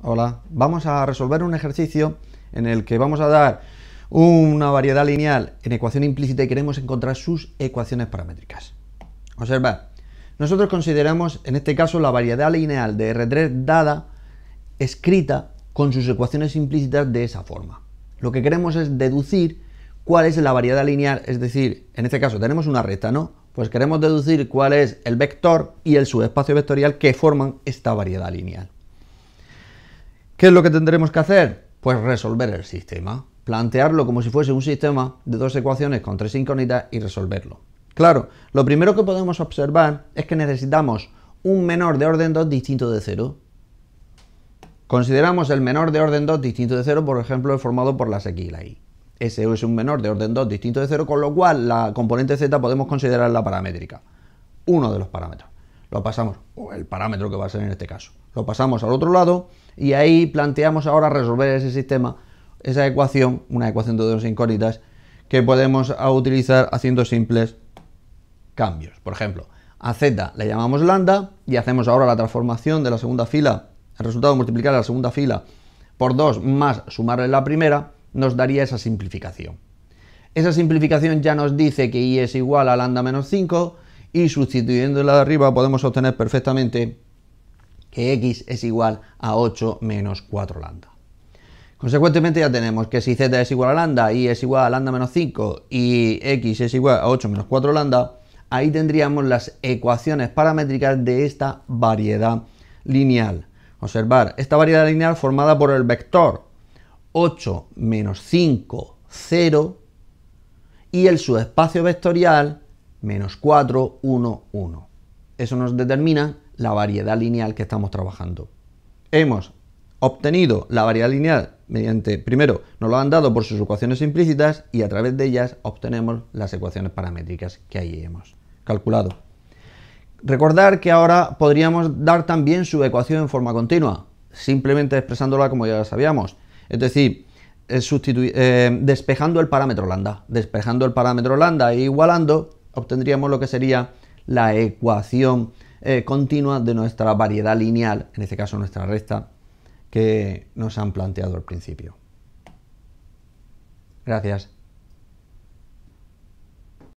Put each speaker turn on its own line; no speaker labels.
Hola, vamos a resolver un ejercicio en el que vamos a dar una variedad lineal en ecuación implícita y queremos encontrar sus ecuaciones paramétricas. Observa, nosotros consideramos en este caso la variedad lineal de R3 dada escrita con sus ecuaciones implícitas de esa forma. Lo que queremos es deducir cuál es la variedad lineal, es decir, en este caso tenemos una recta, ¿no? Pues queremos deducir cuál es el vector y el subespacio vectorial que forman esta variedad lineal. ¿Qué es lo que tendremos que hacer? Pues resolver el sistema, plantearlo como si fuese un sistema de dos ecuaciones con tres incógnitas y resolverlo. Claro, lo primero que podemos observar es que necesitamos un menor de orden 2 distinto de 0. Consideramos el menor de orden 2 distinto de 0, por ejemplo, el formado por las x y la y. Ese es un menor de orden 2 distinto de 0, con lo cual la componente z podemos considerarla paramétrica, uno de los parámetros lo pasamos, o el parámetro que va a ser en este caso, lo pasamos al otro lado y ahí planteamos ahora resolver ese sistema, esa ecuación, una ecuación de dos incógnitas, que podemos utilizar haciendo simples cambios. Por ejemplo, a z le llamamos lambda y hacemos ahora la transformación de la segunda fila, el resultado de multiplicar la segunda fila por 2 más sumarle la primera, nos daría esa simplificación. Esa simplificación ya nos dice que i es igual a lambda menos 5, y sustituyendo la de arriba podemos obtener perfectamente que x es igual a 8 menos 4 lambda. Consecuentemente ya tenemos que si z es igual a lambda, y es igual a lambda menos 5 y x es igual a 8 menos 4 lambda, ahí tendríamos las ecuaciones paramétricas de esta variedad lineal. Observar, esta variedad lineal formada por el vector 8 menos 5, 0 y el subespacio vectorial menos 4, 1, 1. Eso nos determina la variedad lineal que estamos trabajando. Hemos obtenido la variedad lineal mediante, primero, nos lo han dado por sus ecuaciones implícitas y a través de ellas obtenemos las ecuaciones paramétricas que ahí hemos calculado. Recordar que ahora podríamos dar también su ecuación en forma continua, simplemente expresándola como ya sabíamos. Es decir, eh, eh, despejando el parámetro lambda, despejando el parámetro lambda e igualando obtendríamos lo que sería la ecuación eh, continua de nuestra variedad lineal, en este caso nuestra recta, que nos han planteado al principio. Gracias.